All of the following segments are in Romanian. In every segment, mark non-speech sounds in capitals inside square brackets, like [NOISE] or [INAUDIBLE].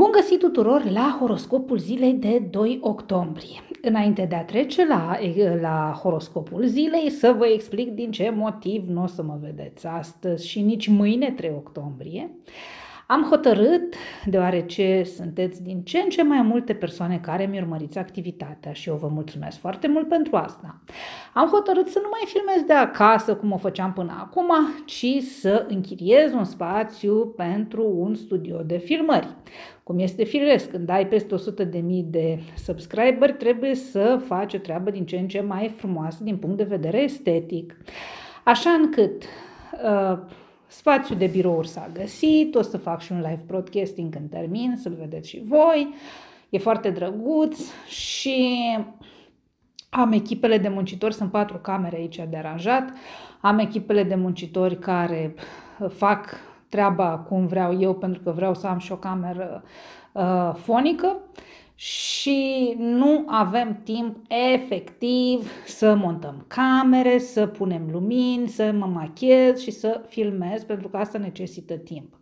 Bun găsit tuturor la horoscopul zilei de 2 octombrie. Înainte de a trece la, la horoscopul zilei, să vă explic din ce motiv nu o să mă vedeți astăzi și nici mâine 3 octombrie. Am hotărât, deoarece sunteți din ce în ce mai multe persoane care mi urmăriți activitatea și eu vă mulțumesc foarte mult pentru asta, am hotărât să nu mai filmez de acasă cum o făceam până acum, ci să închiriez un spațiu pentru un studio de filmări. Cum este firesc, când ai peste 100.000 de subscriberi, trebuie să faci o treabă din ce în ce mai frumoasă din punct de vedere estetic. Așa încât uh, spațiul de birouri s-a găsit, o să fac și un live broadcasting când termin, să-l vedeți și voi. E foarte drăguț și am echipele de muncitori, sunt patru camere aici de aranjat, am echipele de muncitori care fac treaba cum vreau eu, pentru că vreau să am și o cameră uh, fonică și nu avem timp efectiv să montăm camere, să punem lumini, să mă machiez și să filmez, pentru că asta necesită timp.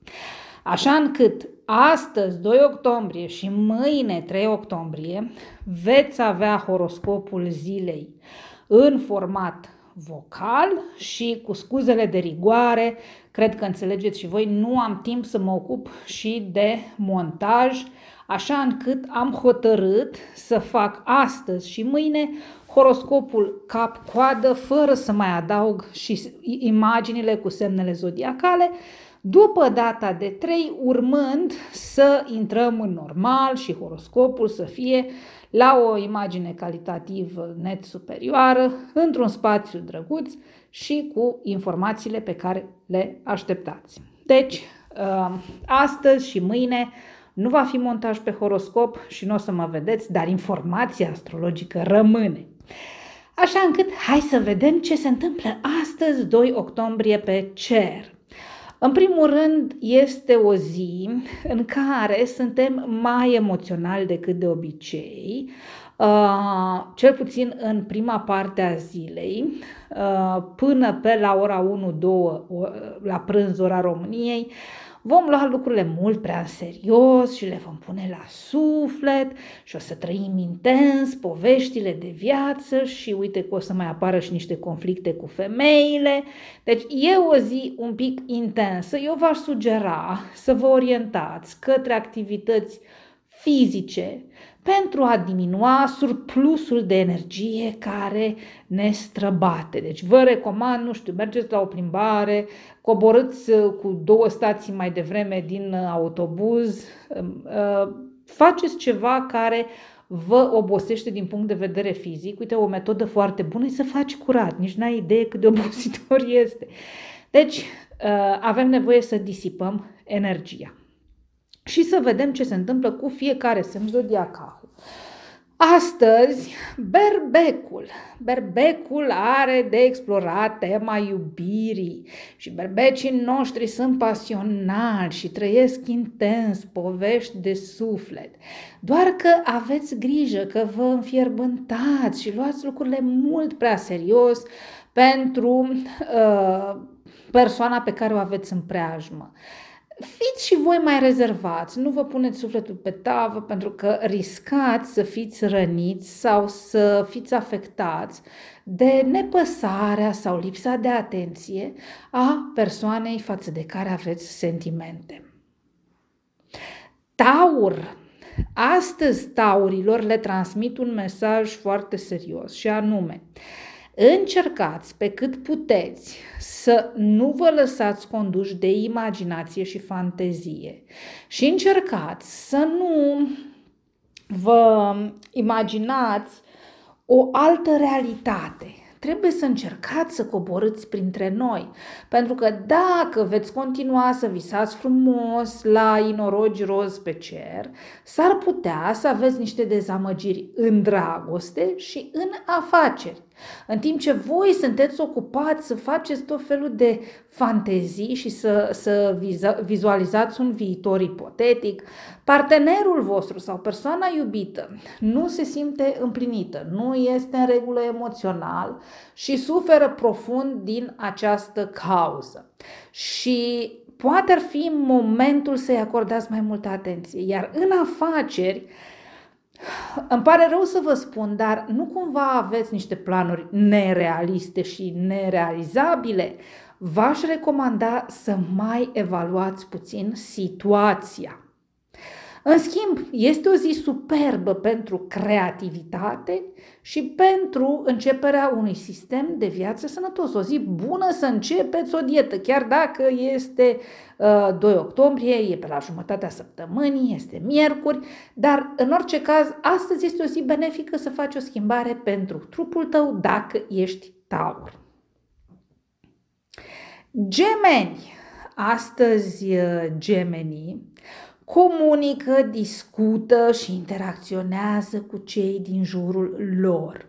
Așa încât astăzi, 2 octombrie și mâine, 3 octombrie, veți avea horoscopul zilei în format vocal și cu scuzele de rigoare, cred că înțelegeți și voi, nu am timp să mă ocup și de montaj, așa încât am hotărât să fac astăzi și mâine horoscopul cap-coadă, fără să mai adaug și imaginile cu semnele zodiacale, după data de 3, urmând să intrăm în normal și horoscopul să fie la o imagine calitativă net superioară, într-un spațiu drăguț și cu informațiile pe care le așteptați. Deci, uh, astăzi și mâine nu va fi montaj pe horoscop și nu o să mă vedeți, dar informația astrologică rămâne. Așa încât hai să vedem ce se întâmplă astăzi, 2 octombrie, pe cer. În primul rând, este o zi în care suntem mai emoționali decât de obicei, uh, cel puțin în prima parte a zilei, uh, până pe la ora 1-2, la prânz ora României, vom lua lucrurile mult prea în serios și le vom pune la suflet și o să trăim intens poveștile de viață și uite că o să mai apară și niște conflicte cu femeile. Deci e o zi un pic intensă. Eu v-aș sugera să vă orientați către activități fizice pentru a diminua surplusul de energie care ne străbate. Deci vă recomand, nu știu, mergeți la o plimbare, coborâți uh, cu două stații mai devreme din uh, autobuz, um, uh, faceți ceva care vă obosește din punct de vedere fizic. Uite, o metodă foarte bună e să faci curat, nici n-ai idee cât de [LAUGHS] obositor este. Deci, avem nevoie să disipăm energia și să vedem ce se întâmplă cu fiecare semn zodiacal. Astăzi, berbecul. Berbecul are de explorat tema iubirii și berbecii noștri sunt pasionali și trăiesc intens povești de suflet. Doar că aveți grijă că vă înfierbântați și luați lucrurile mult prea serios pentru uh, persoana pe care o aveți în preajmă. Uh, fiți și voi mai rezervați, nu vă puneți sufletul pe tavă pentru că riscați să fiți răniți sau să fiți afectați de nepăsarea sau lipsa de atenție a persoanei față de care aveți sentimente. Taur. Astăzi taurilor le transmit un mesaj foarte serios și anume, uh, Încercați pe cât puteți să nu vă lăsați conduși de imaginație și fantezie și încercați să nu vă imaginați o altă realitate. Trebuie să încercați să coborâți printre noi, pentru că dacă veți continua să visați frumos la inorogi roz pe cer, s-ar putea să aveți niște dezamăgiri în dragoste și în afaceri. În timp ce voi sunteți ocupați să faceți tot felul de fantezii și să, să vizualizați un viitor ipotetic, partenerul vostru sau persoana iubită nu se simte împlinită, nu este în regulă emoțional și suferă profund din această cauză. Și poate ar fi momentul să-i acordați mai multă atenție. Iar în afaceri, îmi pare rău să vă spun, dar nu cumva aveți niște planuri nerealiste și nerealizabile? V-aș recomanda să mai evaluați puțin situația. În schimb, este o zi superbă pentru creativitate și pentru începerea unui sistem de viață sănătos. O zi bună să începeți o dietă, chiar dacă este uh, 2 octombrie, e pe la jumătatea săptămânii, este miercuri, dar în orice caz, astăzi este o zi benefică să faci o schimbare pentru trupul tău dacă ești taur. Gemeni. Astăzi, uh, gemenii comunică, discută și interacționează cu cei din jurul lor.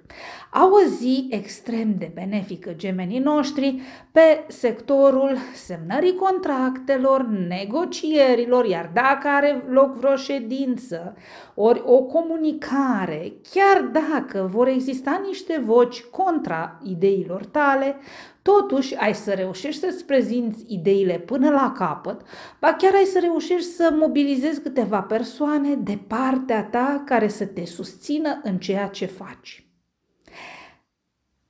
Au o zi extrem de benefică gemenii noștri pe sectorul semnării contractelor, negocierilor, iar dacă are loc vreo ședință, ori o comunicare, chiar dacă vor exista niște voci contra ideilor tale, Totuși, ai să reușești să-ți prezinți ideile până la capăt, ba chiar ai să reușești să mobilizezi câteva persoane de partea ta care să te susțină în ceea ce faci.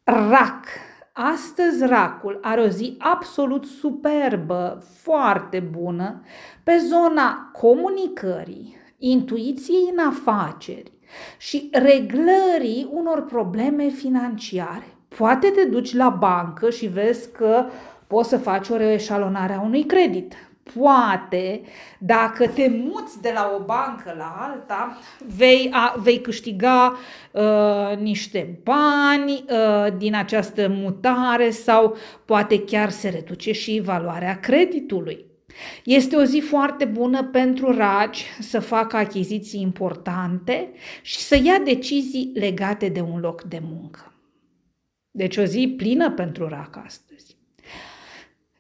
RAC Astăzi racul are o zi absolut superbă, foarte bună, pe zona comunicării, intuiției în afaceri și reglării unor probleme financiare. Poate te duci la bancă și vezi că poți să faci o reeșalonare a unui credit. Poate, dacă te muți de la o bancă la alta, vei, a, vei câștiga uh, niște bani uh, din această mutare sau poate chiar se reduce și valoarea creditului. Este o zi foarte bună pentru raci să facă achiziții importante și să ia decizii legate de un loc de muncă. Deci o zi plină pentru rac astăzi.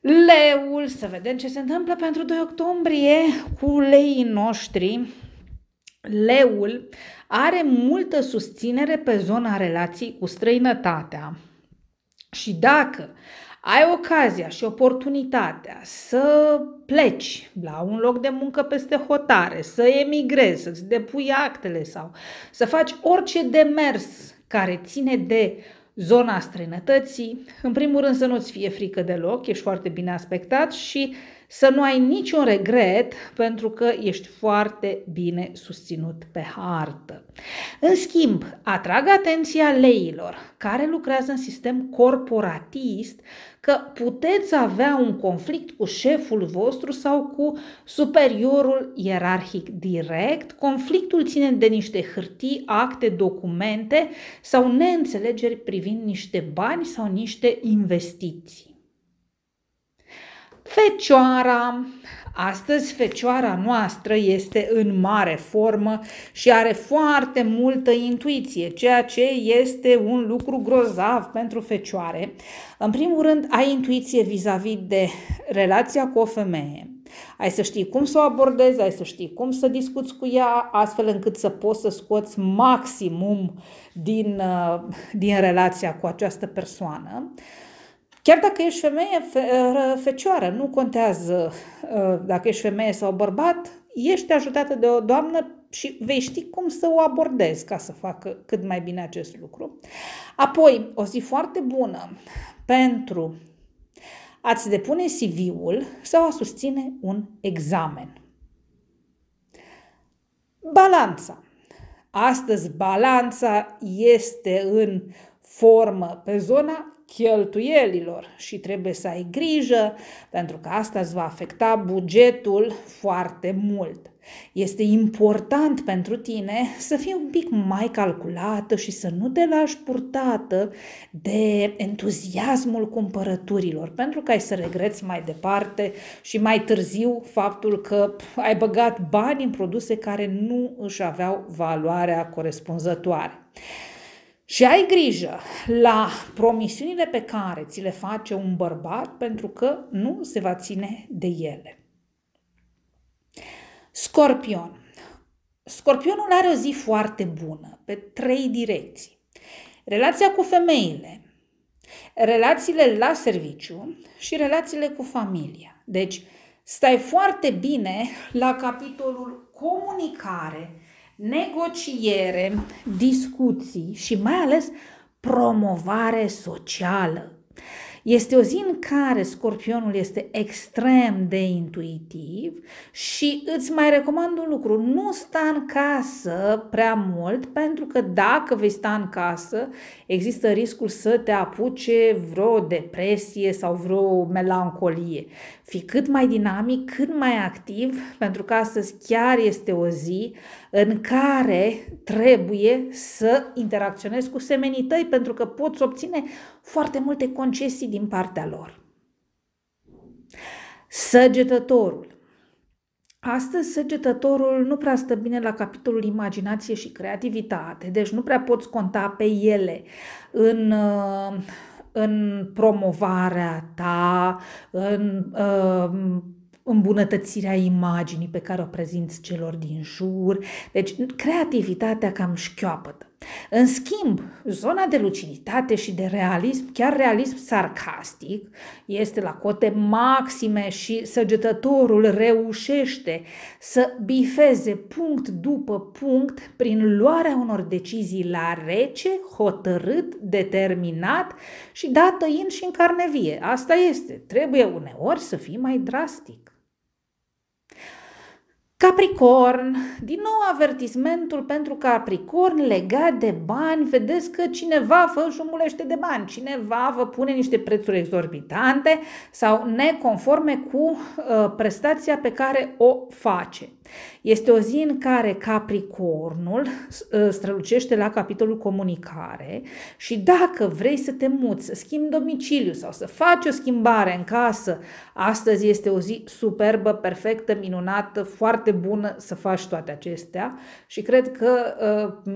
Leul, să vedem ce se întâmplă pentru 2 octombrie cu leii noștri. Leul are multă susținere pe zona relației cu străinătatea. Și dacă ai ocazia și oportunitatea să pleci la un loc de muncă peste hotare, să emigrezi, să-ți depui actele sau să faci orice demers care ține de zona străinătății, în primul rând să nu-ți fie frică deloc, ești foarte bine aspectat și să nu ai niciun regret pentru că ești foarte bine susținut pe hartă. În schimb, atrag atenția leilor care lucrează în sistem corporatist că puteți avea un conflict cu șeful vostru sau cu superiorul ierarhic direct. Conflictul ține de niște hârtii, acte, documente sau neînțelegeri privind niște bani sau niște investiții. Fecioara. Astăzi fecioara noastră este în mare formă și are foarte multă intuiție, ceea ce este un lucru grozav pentru fecioare. În primul rând, ai intuiție vis-a-vis de relația cu o femeie. Ai să știi cum să o abordezi, ai să știi cum să discuți cu ea, astfel încât să poți să scoți maximum din, uh, din relația cu această persoană. Uh, Chiar dacă ești femeie, fe, uh, fecioară, nu contează uh, dacă ești femeie sau bărbat, ești ajutată de o doamnă și vei ști cum să o abordezi ca să facă cât mai bine acest lucru. Apoi, o zi foarte bună pentru a a-ți depune CV-ul sau a susține un examen. Balanța. Astăzi balanța este în formă pe zona cheltuielilor și trebuie să ai grijă pentru că asta îți va afecta bugetul foarte mult. Este important pentru tine să fii un pic mai calculată și să nu te lași purtată de entuziasmul cumpărăturilor, pentru că ai să regreți mai departe și mai târziu faptul că ai băgat bani în produse care nu își aveau valoarea corespunzătoare. Și ai grijă la promisiunile pe care ți le face un bărbat pentru că nu se va ține de ele. Scorpion. Scorpionul are o zi foarte bună pe trei direcții. Relația cu femeile, relațiile la serviciu și relațiile cu familia. Deci, stai foarte bine la capitolul comunicare, negociere, discuții și mai ales promovare socială. Este o zi în care scorpionul este extrem de intuitiv și îți mai recomand un lucru, nu sta în casă prea mult pentru că dacă vei sta în casă există riscul să te apuce vreo depresie sau vreo melancolie. Fii cât mai dinamic, cât mai activ pentru că astăzi chiar este o zi în care trebuie să interacționezi cu semenii tăi pentru că poți obține foarte multe concesii din partea lor. Săgetătorul. Astăzi, săgetătorul nu prea stă bine la capitolul imaginație și creativitate, deci nu prea poți conta pe ele în, uh, în promovarea ta, în, în uh, îmbunătățirea imaginii pe care o prezinți celor din jur. Deci, creativitatea cam șchioapătă. În schimb, zona de luciditate și de realism, chiar realism sarcastic, este la cote maxime și săgetătorul reușește să bifeze punct după punct prin luarea unor decizii la rece, hotărât, determinat și dată in și în carnevie. Asta este, trebuie uneori să fii mai drastic. Capricorn, din nou avertismentul pentru Capricorn legat de bani. Vedeți că cineva vă jumulește de bani, cineva vă pune niște prețuri exorbitante sau neconforme cu uh, prestația pe care o face. Este o zi în care Capricornul ă, strălucește la capitolul comunicare și dacă vrei să te muți, să schimbi domiciliu sau să faci o schimbare în casă, astăzi este o zi superbă, perfectă, minunată, foarte bună să faci toate acestea și cred că uh,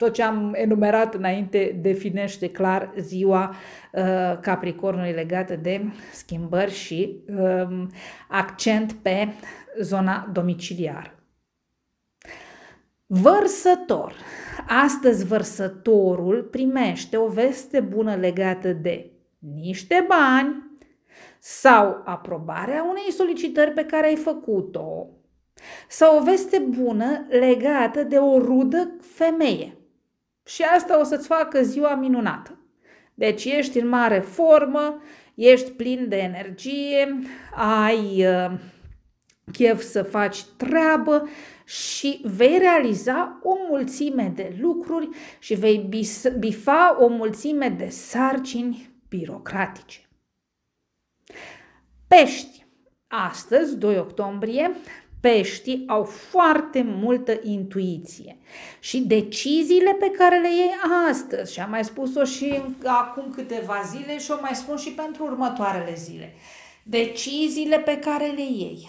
tot ce am enumerat înainte definește clar ziua uh, Capricornului legată de schimbări și um, accent pe zona domiciliară. Vărsător. Astăzi vărsătorul primește o veste bună legată de niște bani sau aprobarea unei solicitări pe care ai făcut-o sau o veste bună legată de o rudă femeie și asta o să-ți facă ziua minunată. Deci ești în mare formă, ești plin de energie, ai uh, chef să faci treabă și vei realiza o mulțime de lucruri și vei bifa o mulțime de sarcini birocratice. Pești. Astăzi, 2 octombrie, peștii au foarte multă intuiție și deciziile pe care le iei astăzi, și am mai spus-o și acum câteva zile și o mai spun și pentru următoarele zile, deciziile pe care le iei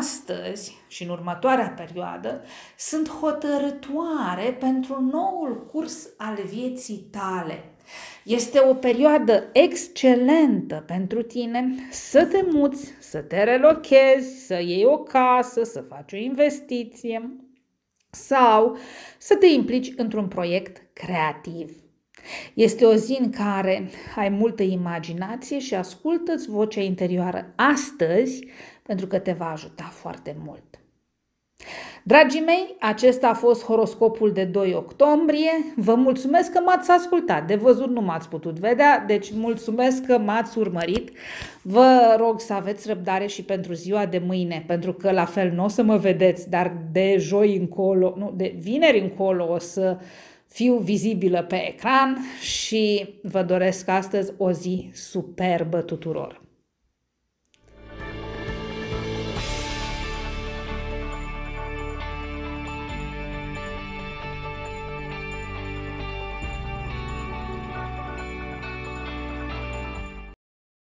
astăzi și în următoarea perioadă sunt hotărătoare pentru noul curs al vieții tale – este o perioadă excelentă pentru tine să te muți, să te relochezi, să iei o casă, să faci o investiție sau să te implici într-un proiect creativ. Este o zi în care ai multă imaginație și ascultă-ți vocea interioară astăzi pentru că te va ajuta foarte mult. Dragii mei, acesta a fost horoscopul de 2 octombrie. Vă mulțumesc că m-ați ascultat. De văzut nu m-ați putut vedea, deci mulțumesc că m-ați urmărit. Vă rog să aveți răbdare și pentru ziua de mâine, pentru că la fel nu o să mă vedeți, dar de joi încolo, nu, de vineri încolo o să fiu vizibilă pe ecran și vă doresc astăzi o zi superbă tuturor.